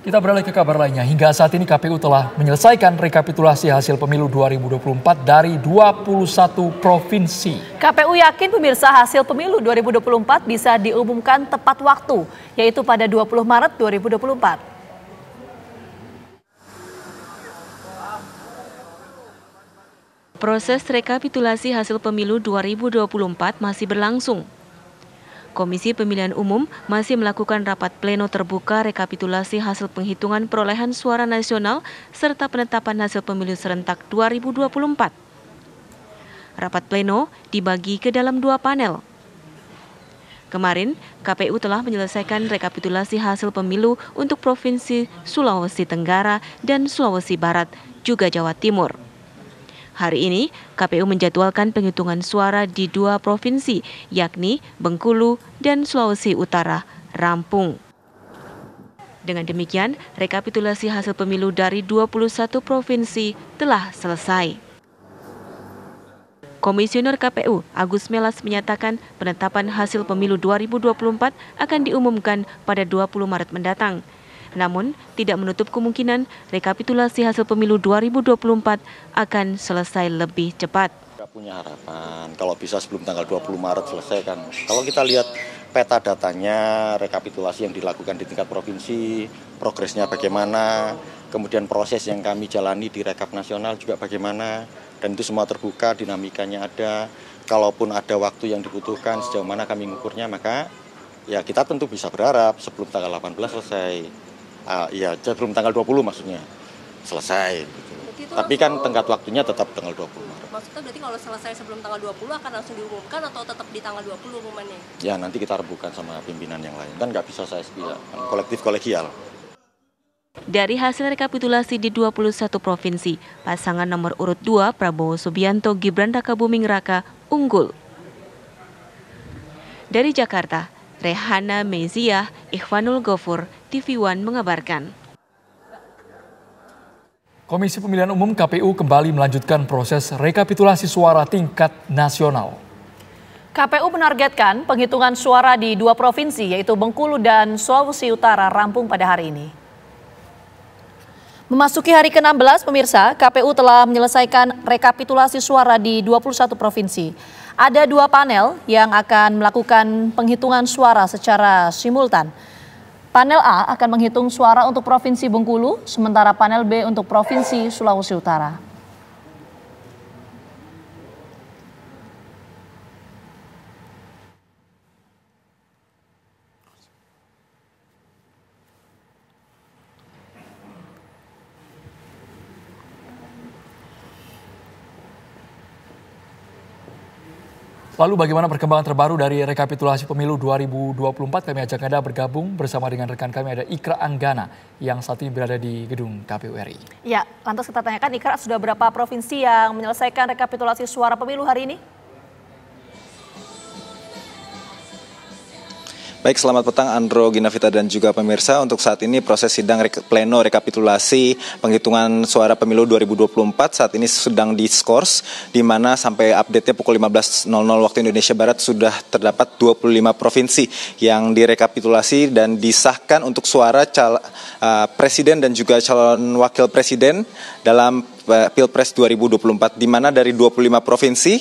Kita beralih ke kabar lainnya. Hingga saat ini KPU telah menyelesaikan rekapitulasi hasil pemilu 2024 dari 21 provinsi. KPU yakin pemirsa hasil pemilu 2024 bisa diumumkan tepat waktu, yaitu pada 20 Maret 2024. Proses rekapitulasi hasil pemilu 2024 masih berlangsung. Komisi Pemilihan Umum masih melakukan rapat pleno terbuka rekapitulasi hasil penghitungan perolehan suara nasional serta penetapan hasil pemilu serentak 2024. Rapat pleno dibagi ke dalam dua panel. Kemarin, KPU telah menyelesaikan rekapitulasi hasil pemilu untuk Provinsi Sulawesi Tenggara dan Sulawesi Barat, juga Jawa Timur. Hari ini, KPU menjadwalkan penghitungan suara di dua provinsi, yakni Bengkulu dan Sulawesi Utara, rampung. Dengan demikian, rekapitulasi hasil pemilu dari 21 provinsi telah selesai. Komisioner KPU Agus Melas menyatakan penetapan hasil pemilu 2024 akan diumumkan pada 20 Maret mendatang. Namun, tidak menutup kemungkinan rekapitulasi hasil pemilu 2024 akan selesai lebih cepat. Kita punya harapan, kalau bisa sebelum tanggal 20 Maret selesai kan. Kalau kita lihat peta datanya, rekapitulasi yang dilakukan di tingkat provinsi, progresnya bagaimana, kemudian proses yang kami jalani di rekap nasional juga bagaimana, dan itu semua terbuka, dinamikanya ada. Kalaupun ada waktu yang dibutuhkan, sejauh mana kami mengukurnya, maka ya kita tentu bisa berharap sebelum tanggal 18 selesai uh, ah, ya sebelum tanggal 20 maksudnya selesai. Gitu. Tapi kan tenggat waktunya tetap tanggal 20 Maret. Maksudnya berarti kalau selesai sebelum tanggal 20 akan langsung diumumkan atau tetap di tanggal 20 umumannya? Ya nanti kita rebukan sama pimpinan yang lain. Kan nggak bisa saya sendiri, ya. kan kolektif kolegial. Dari hasil rekapitulasi di 21 provinsi, pasangan nomor urut 2 Prabowo Subianto Gibran Raka Buming Raka unggul. Dari Jakarta, Rehana Meziah Ikhwanul Gofur, TV One mengabarkan. Komisi Pemilihan Umum KPU kembali melanjutkan proses rekapitulasi suara tingkat nasional. KPU menargetkan penghitungan suara di dua provinsi yaitu Bengkulu dan Sulawesi Utara rampung pada hari ini. Memasuki hari ke-16 pemirsa, KPU telah menyelesaikan rekapitulasi suara di 21 provinsi. Ada dua panel yang akan melakukan penghitungan suara secara simultan. Panel A akan menghitung suara untuk Provinsi Bengkulu, sementara panel B untuk Provinsi Sulawesi Utara. Lalu bagaimana perkembangan terbaru dari rekapitulasi pemilu 2024? Kami ajak Anda bergabung bersama dengan rekan kami ada Ikra Anggana yang saat ini berada di gedung KPU RI. Ya, lantas kita tanyakan Ikra sudah berapa provinsi yang menyelesaikan rekapitulasi suara pemilu hari ini? Baik, selamat petang Andro Ginavita dan juga pemirsa. Untuk saat ini proses sidang re pleno rekapitulasi penghitungan suara pemilu 2024 saat ini sedang diskors di mana sampai update-nya pukul 15.00 waktu Indonesia Barat sudah terdapat 25 provinsi yang direkapitulasi dan disahkan untuk suara cal, uh, presiden dan juga calon wakil presiden dalam eh, Pilpres 2024 di mana dari 25 provinsi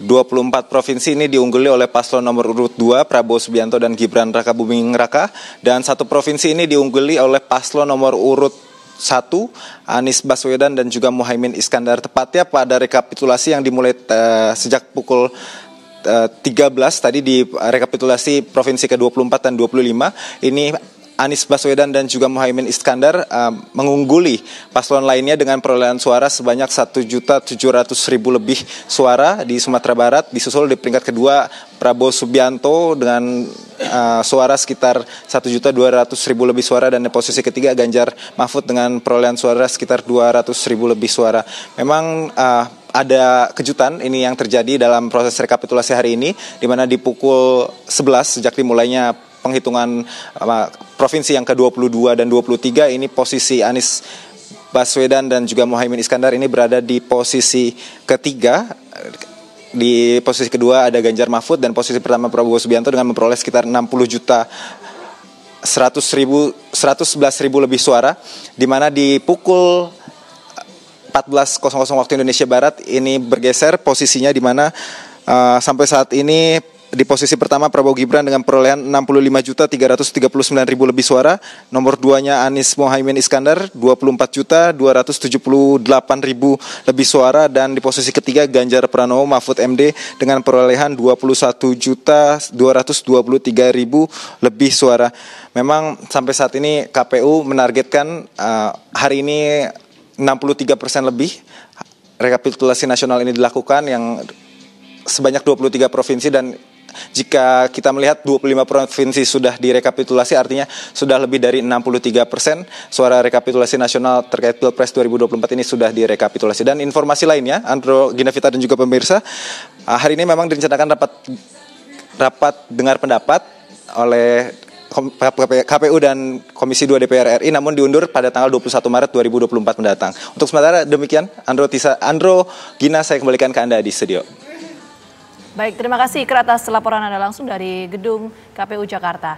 24 provinsi ini diungguli oleh paslon nomor urut 2 Prabowo Subianto dan Gibran Raka Buming Raka dan satu provinsi ini diungguli oleh paslon nomor urut satu Anies Baswedan dan juga Muhaimin Iskandar tepatnya pada rekapitulasi yang dimulai uh, sejak pukul 13 eh, tadi di rekapitulasi provinsi ke-24 dan 25 ini Anies Baswedan dan juga Muhaimin Iskandar uh, mengungguli paslon lainnya dengan perolehan suara sebanyak 1.700.000 lebih suara di Sumatera Barat disusul di peringkat kedua Prabowo Subianto dengan uh, suara sekitar 1.200.000 lebih suara dan di posisi ketiga Ganjar Mahfud dengan perolehan suara sekitar 200.000 lebih suara. Memang uh, ada kejutan ini yang terjadi dalam proses rekapitulasi hari ini di mana di pukul 11 sejak dimulainya penghitungan apa, provinsi yang ke-22 dan 23 ini posisi Anies Baswedan dan juga Mohaimin Iskandar ini berada di posisi ketiga di posisi kedua ada Ganjar Mahfud dan posisi pertama Prabowo Subianto dengan memperoleh sekitar 60 juta 100 ribu 111 ribu lebih suara di mana di pukul 14.00 waktu Indonesia Barat ini bergeser posisinya di mana uh, sampai saat ini di posisi pertama Prabowo Gibran dengan perolehan 65.339.000 ribu lebih suara. Nomor duanya Anies Mohaimin Iskandar 24.278.000 ribu lebih suara dan di posisi ketiga Ganjar Pranowo Mahfud MD dengan perolehan 21.223.000 ribu lebih suara. Memang sampai saat ini KPU menargetkan uh, hari ini 63 persen lebih rekapitulasi nasional ini dilakukan yang sebanyak 23 provinsi dan jika kita melihat 25 provinsi sudah direkapitulasi artinya sudah lebih dari 63 persen suara rekapitulasi nasional terkait Pilpres 2024 ini sudah direkapitulasi. Dan informasi lainnya, Andro Ginavita dan juga pemirsa, ah, hari ini memang direncanakan rapat rapat dengar pendapat oleh KPU dan Komisi 2 DPR RI namun diundur pada tanggal 21 Maret 2024 mendatang. Untuk sementara demikian Andro Tisa Andro Gina saya kembalikan ke Anda di studio. Baik, terima kasih kereta atas laporan Anda langsung dari Gedung KPU Jakarta.